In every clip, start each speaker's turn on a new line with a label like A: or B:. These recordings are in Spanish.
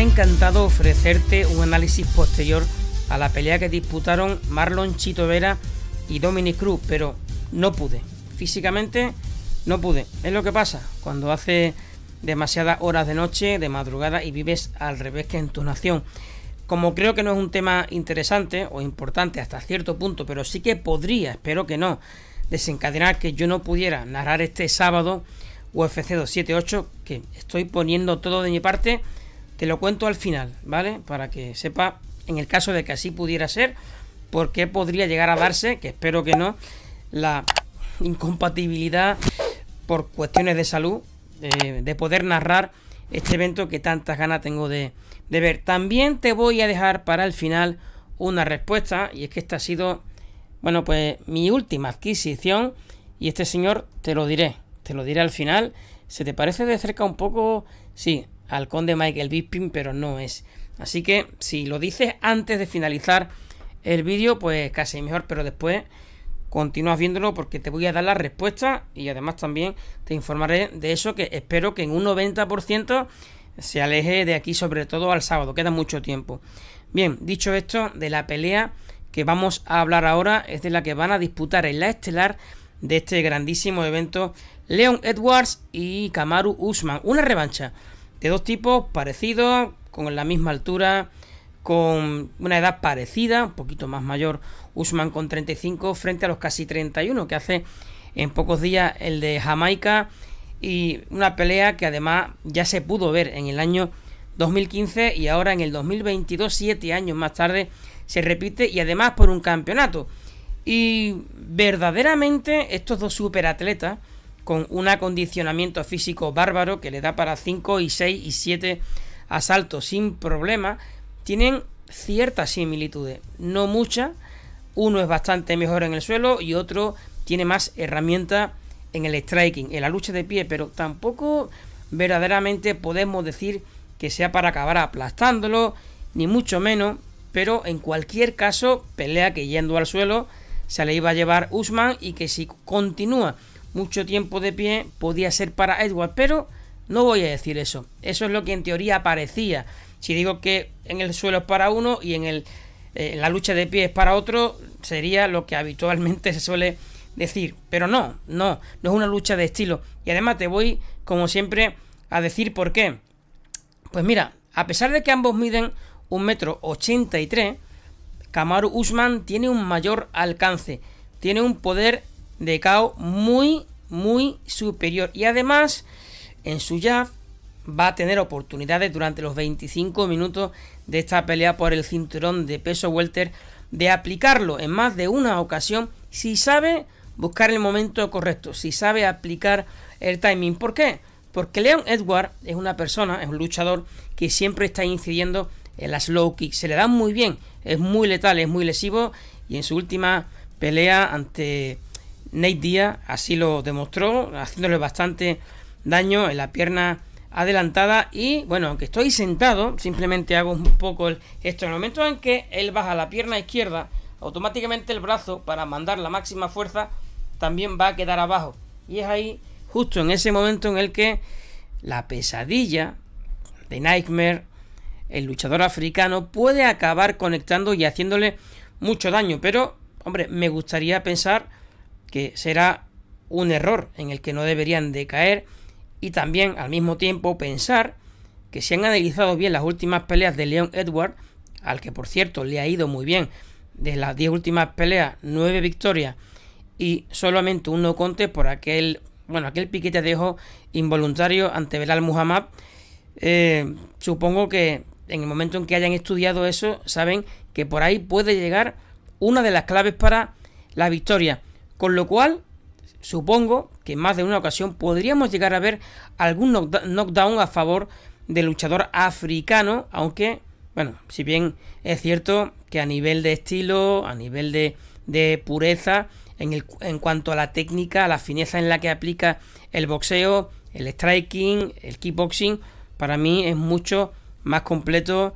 A: encantado ofrecerte un análisis posterior a la pelea que disputaron Marlon Chito Vera y Dominic Cruz, pero no pude. Físicamente no pude. Es lo que pasa cuando hace demasiadas horas de noche, de madrugada y vives al revés que en tu nación. Como creo que no es un tema interesante o importante hasta cierto punto, pero sí que podría, espero que no, desencadenar que yo no pudiera narrar este sábado UFC 278, que estoy poniendo todo de mi parte te lo cuento al final, ¿vale? Para que sepa, en el caso de que así pudiera ser, por qué podría llegar a darse, que espero que no, la incompatibilidad por cuestiones de salud eh, de poder narrar este evento que tantas ganas tengo de, de ver. También te voy a dejar para el final una respuesta y es que esta ha sido, bueno, pues mi última adquisición y este señor te lo diré, te lo diré al final. ¿Se te parece de cerca un poco? Sí, al conde Michael Bisping, pero no es. Así que si lo dices antes de finalizar el vídeo, pues casi mejor, pero después continúas viéndolo porque te voy a dar la respuesta. y además también te informaré de eso que espero que en un 90% se aleje de aquí, sobre todo al sábado, queda mucho tiempo. Bien, dicho esto, de la pelea que vamos a hablar ahora es de la que van a disputar en la estelar de este grandísimo evento Leon Edwards y Kamaru Usman, una revancha de dos tipos parecidos, con la misma altura, con una edad parecida, un poquito más mayor Usman con 35 frente a los casi 31 que hace en pocos días el de Jamaica y una pelea que además ya se pudo ver en el año 2015 y ahora en el 2022, siete años más tarde, se repite y además por un campeonato. Y verdaderamente estos dos superatletas atletas con un acondicionamiento físico bárbaro que le da para 5 y 6 y 7 asaltos sin problema, tienen ciertas similitudes, no muchas, uno es bastante mejor en el suelo y otro tiene más herramienta en el striking, en la lucha de pie, pero tampoco verdaderamente podemos decir que sea para acabar aplastándolo, ni mucho menos, pero en cualquier caso, pelea que yendo al suelo se le iba a llevar Usman y que si continúa mucho tiempo de pie podía ser para Edward, pero no voy a decir eso. Eso es lo que en teoría parecía. Si digo que en el suelo es para uno y en, el, eh, la lucha de pie es para otro, sería lo que habitualmente se suele decir. Pero no, no, no es una lucha de estilo. Y además te voy, como siempre, a decir por qué. Pues mira, a pesar de que ambos miden un metro 83, Kamaru Usman tiene un mayor alcance, tiene un poder de KO muy, muy superior. Y además, en su jab va a tener oportunidades durante los 25 minutos de esta pelea por el cinturón de peso welter de aplicarlo en más de una ocasión si sabe buscar el momento correcto, si sabe aplicar el timing. ¿Por qué? Porque Leon Edward es una persona, es un luchador que siempre está incidiendo en las low kicks. Se le dan muy bien, es muy letal, es muy lesivo y en su última pelea ante Nate Díaz así lo demostró, haciéndole bastante daño en la pierna adelantada y bueno, aunque estoy sentado, simplemente hago un poco el, esto. En el momento en que él baja la pierna izquierda, automáticamente el brazo para mandar la máxima fuerza también va a quedar abajo. Y es ahí, justo en ese momento en el que la pesadilla de Nightmare, el luchador africano, puede acabar conectando y haciéndole mucho daño. Pero, hombre, me gustaría pensar que será un error en el que no deberían de caer y también al mismo tiempo pensar que se han analizado bien las últimas peleas de Leon Edward, al que por cierto le ha ido muy bien de las 10 últimas peleas, 9 victorias y solamente uno no conte por aquel, bueno, aquel piquete de ojo involuntario ante Belal Muhammad, eh, supongo que en el momento en que hayan estudiado eso, saben que por ahí puede llegar una de las claves para la victoria. Con lo cual, supongo que en más de una ocasión podríamos llegar a ver algún knockdown a favor del luchador africano, aunque, bueno, si bien es cierto que a nivel de estilo, a nivel de, pureza, en, cuanto a la técnica, a la fineza en la que aplica el boxeo, el striking, el kickboxing, para mí es mucho más completo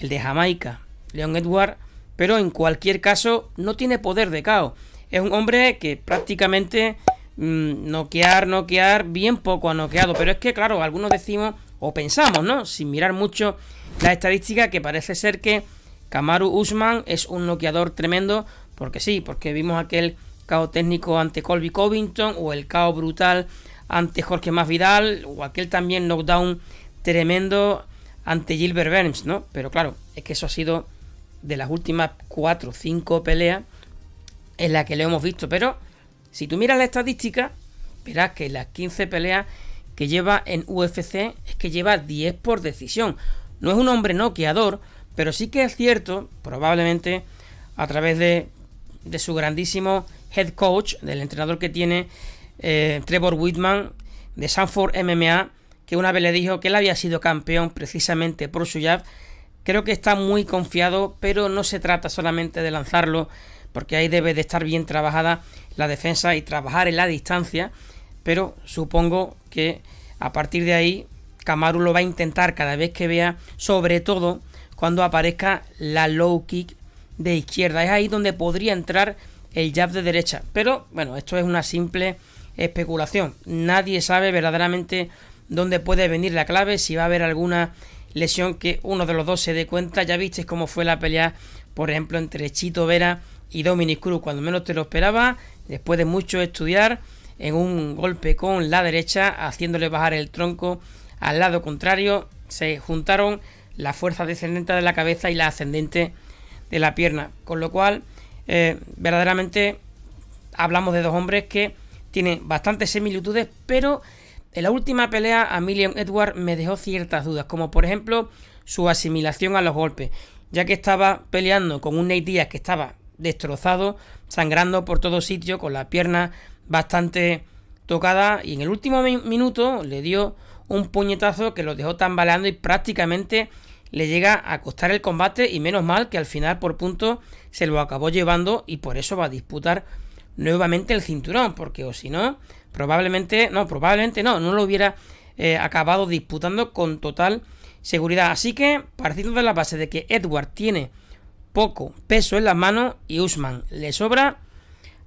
A: el de Jamaica, Leon Edward, pero en cualquier caso no tiene poder de caos. Es un hombre que prácticamente mm, noquear, noquear, bien poco ha noqueado. Pero es que, claro, algunos decimos o pensamos, ¿no? Sin mirar mucho la estadística, que parece ser que Kamaru Usman es un noqueador tremendo, porque sí, porque vimos aquel caos técnico ante Colby Covington, o el caos brutal ante Jorge Masvidal, o aquel también knockdown tremendo ante Gilbert Burns, ¿no? Pero claro, es que eso ha sido de las últimas 4 o 5 peleas en la que lo hemos visto. Pero si tú miras la estadística, verás que las 15 peleas que lleva en UFC es que lleva 10 por decisión. No es un hombre noqueador, pero sí que es cierto, probablemente a través de, de su grandísimo head coach, del entrenador que tiene eh, Trevor Whitman de Sanford MMA, que una vez le dijo que él había sido campeón precisamente por su jab. Creo que está muy confiado, pero no se trata solamente de lanzarlo porque ahí debe de estar bien trabajada la defensa y trabajar en la distancia, pero supongo que a partir de ahí Kamaru lo va a intentar cada vez que vea, sobre todo cuando aparezca la low kick de izquierda. Es ahí donde podría entrar el jab de derecha, pero bueno, esto es una simple especulación. Nadie sabe verdaderamente dónde puede venir la clave, si va a haber alguna lesión que uno de los dos se dé cuenta. Ya viste cómo fue la pelea, por ejemplo, entre Chito Vera y Dominic Cruz cuando menos te lo esperaba, después de mucho estudiar, en un golpe con la derecha, haciéndole bajar el tronco al lado contrario, se juntaron la fuerza descendente de la cabeza y la ascendente de la pierna, con lo cual eh, verdaderamente hablamos de dos hombres que tienen bastantes similitudes, pero en la última pelea a Million Edward me dejó ciertas dudas, como por ejemplo su asimilación a los golpes, ya que estaba peleando con un Nate Diaz que estaba destrozado, sangrando por todo sitio, con la pierna bastante tocada Y en el último minuto le dio un puñetazo que lo dejó tambaleando y prácticamente le llega a costar el combate. Y menos mal que al final por punto se lo acabó llevando y por eso va a disputar nuevamente el cinturón, porque o si no, probablemente, no, probablemente no, no lo hubiera eh, acabado disputando con total seguridad. Así que, partiendo de la base de que Edward tiene poco peso en las manos y Usman le sobra,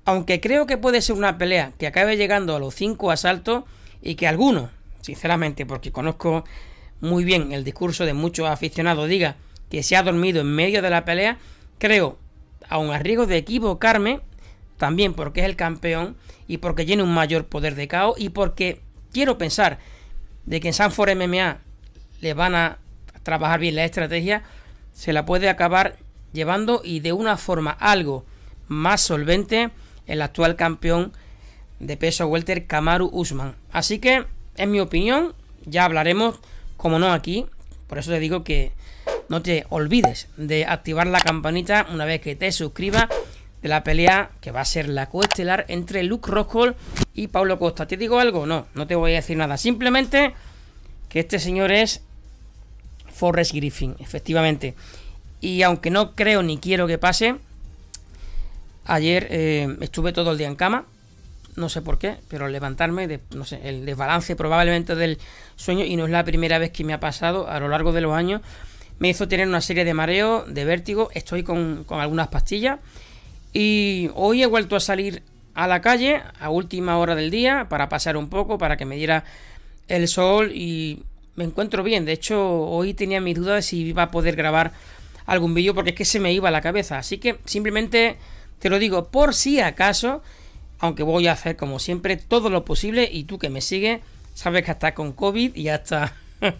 A: aunque creo que puede ser una pelea que acabe llegando a los 5 asaltos y que alguno, sinceramente, porque conozco muy bien el discurso de muchos aficionados, diga que se ha dormido en medio de la pelea, creo, aun a riesgo de equivocarme, también porque es el campeón y porque tiene un mayor poder de caos y porque quiero pensar de que en Sanford MMA le van a trabajar bien la estrategia, se la puede acabar llevando y de una forma algo más solvente el actual campeón de peso welter Kamaru Usman. Así que, en mi opinión, ya hablaremos, como no aquí, por eso te digo que no te olvides de activar la campanita una vez que te suscribas de la pelea que va a ser la coestelar entre Luke Rockhold y Pablo Costa. ¿Te digo algo? No, no te voy a decir nada. Simplemente que este señor es Forrest Griffin, efectivamente. Y aunque no creo ni quiero que pase, ayer eh, estuve todo el día en cama. No sé por qué, pero levantarme, no sé, el desbalance probablemente del sueño, y no es la primera vez que me ha pasado a lo largo de los años, me hizo tener una serie de mareos, de vértigo, estoy con, algunas pastillas, y hoy he vuelto a salir a la calle a última hora del día para pasar un poco, para que me diera el sol y me encuentro bien. De hecho, hoy tenía mi duda de si iba a poder grabar algún vídeo porque es que se me iba la cabeza. Así que simplemente te lo digo por si acaso, aunque voy a hacer como siempre todo lo posible y tú que me sigues, sabes que hasta con COVID y hasta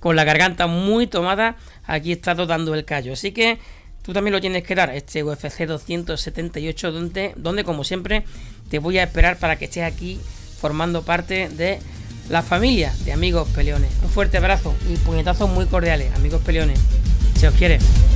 A: con la garganta muy tomada, aquí he estado dando el callo. Así que tú también lo tienes que dar, este UFC 278, donde, donde como siempre te voy a esperar para que estés aquí formando parte de la familia de amigos peleones. Un fuerte abrazo y puñetazos muy cordiales, amigos peleones si os quiere.